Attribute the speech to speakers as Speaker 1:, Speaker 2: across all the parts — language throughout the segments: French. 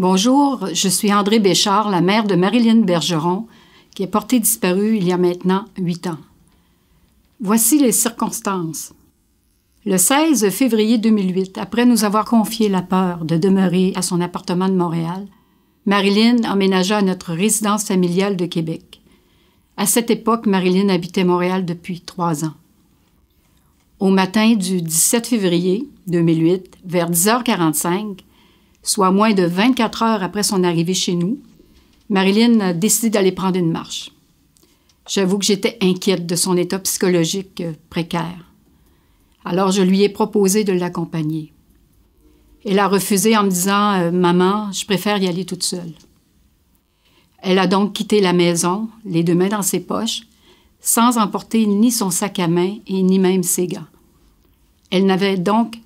Speaker 1: Bonjour, je suis André Béchard, la mère de Marilyn Bergeron, qui est portée disparue il y a maintenant huit ans. Voici les circonstances. Le 16 février 2008, après nous avoir confié la peur de demeurer à son appartement de Montréal, Marilyn emménagea à notre résidence familiale de Québec. À cette époque, Marilyn habitait Montréal depuis trois ans. Au matin du 17 février 2008, vers 10h45, soit moins de 24 heures après son arrivée chez nous, Marilyn a décidé d'aller prendre une marche. J'avoue que j'étais inquiète de son état psychologique euh, précaire. Alors je lui ai proposé de l'accompagner. Elle a refusé en me disant euh, Maman, je préfère y aller toute seule. Elle a donc quitté la maison, les deux mains dans ses poches, sans emporter ni son sac à main ni même ses gants. Elle n'avait donc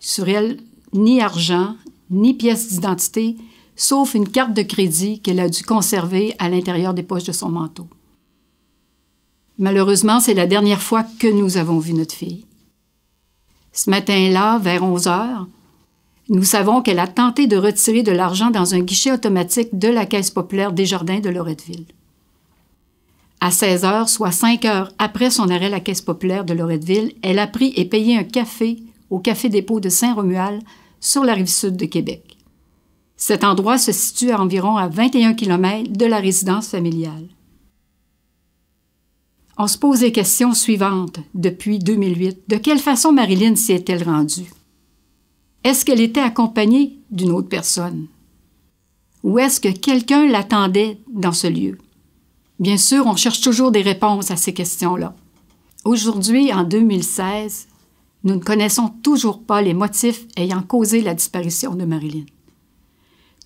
Speaker 1: sur elle ni argent, ni pièce d'identité, sauf une carte de crédit qu'elle a dû conserver à l'intérieur des poches de son manteau. Malheureusement, c'est la dernière fois que nous avons vu notre fille. Ce matin-là, vers 11 heures, nous savons qu'elle a tenté de retirer de l'argent dans un guichet automatique de la Caisse populaire des Jardins de Loretteville. À 16 heures, soit 5 heures après son arrêt à la Caisse populaire de Loretteville, elle a pris et payé un café au Café Dépôt de Saint-Romuald sur la rive sud de Québec. Cet endroit se situe à environ à 21 km de la résidence familiale. On se pose les questions suivantes depuis 2008. De quelle façon Marilyn s'y est-elle rendue? Est-ce qu'elle était accompagnée d'une autre personne? Ou est-ce que quelqu'un l'attendait dans ce lieu? Bien sûr, on cherche toujours des réponses à ces questions-là. Aujourd'hui, en 2016, nous ne connaissons toujours pas les motifs ayant causé la disparition de Marilyn.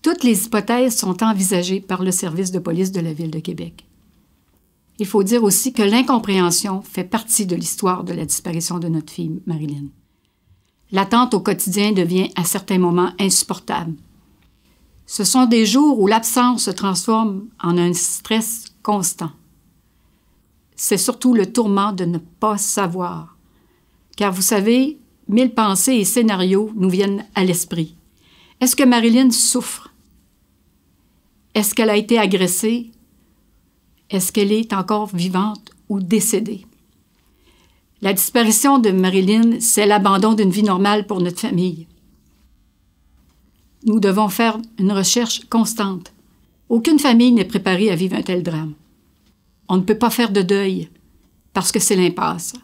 Speaker 1: Toutes les hypothèses sont envisagées par le service de police de la Ville de Québec. Il faut dire aussi que l'incompréhension fait partie de l'histoire de la disparition de notre fille Marilyn. L'attente au quotidien devient à certains moments insupportable. Ce sont des jours où l'absence se transforme en un stress constant. C'est surtout le tourment de ne pas savoir car vous savez, mille pensées et scénarios nous viennent à l'esprit. Est-ce que Marilyn souffre? Est-ce qu'elle a été agressée? Est-ce qu'elle est encore vivante ou décédée? La disparition de Marilyn, c'est l'abandon d'une vie normale pour notre famille. Nous devons faire une recherche constante. Aucune famille n'est préparée à vivre un tel drame. On ne peut pas faire de deuil parce que c'est l'impasse.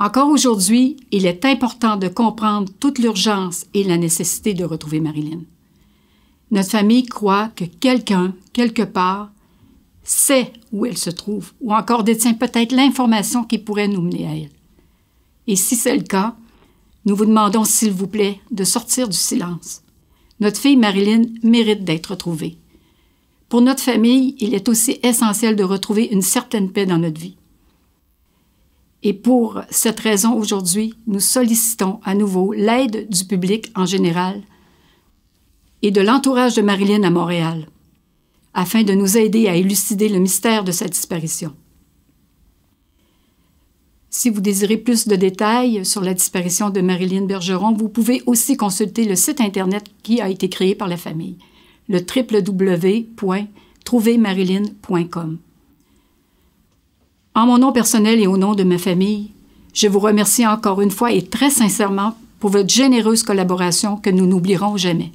Speaker 1: Encore aujourd'hui, il est important de comprendre toute l'urgence et la nécessité de retrouver Marilyn. Notre famille croit que quelqu'un, quelque part, sait où elle se trouve ou encore détient peut-être l'information qui pourrait nous mener à elle. Et si c'est le cas, nous vous demandons, s'il vous plaît, de sortir du silence. Notre fille Marilyn mérite d'être retrouvée. Pour notre famille, il est aussi essentiel de retrouver une certaine paix dans notre vie. Et pour cette raison, aujourd'hui, nous sollicitons à nouveau l'aide du public en général et de l'entourage de Marilyn à Montréal, afin de nous aider à élucider le mystère de sa disparition. Si vous désirez plus de détails sur la disparition de Marilyn Bergeron, vous pouvez aussi consulter le site Internet qui a été créé par la famille, le www.trouvermarilyn.com. En mon nom personnel et au nom de ma famille, je vous remercie encore une fois et très sincèrement pour votre généreuse collaboration que nous n'oublierons jamais.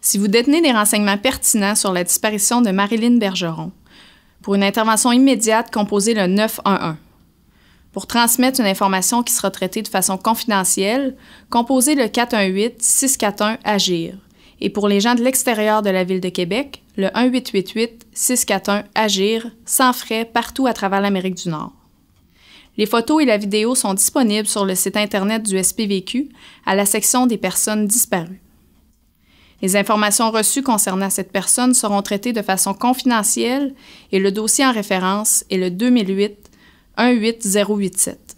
Speaker 1: Si vous détenez des
Speaker 2: renseignements pertinents sur la disparition de Marilyn Bergeron, pour une intervention immédiate, composez le 911. Pour transmettre une information qui sera traitée de façon confidentielle, composez le 418-641-AGIR. Et pour les gens de l'extérieur de la ville de Québec, le 1-888-641-AGIR, sans frais, partout à travers l'Amérique du Nord. Les photos et la vidéo sont disponibles sur le site Internet du SPVQ, à la section des personnes disparues. Les informations reçues concernant cette personne seront traitées de façon confidentielle et le dossier en référence est le 2008 18087.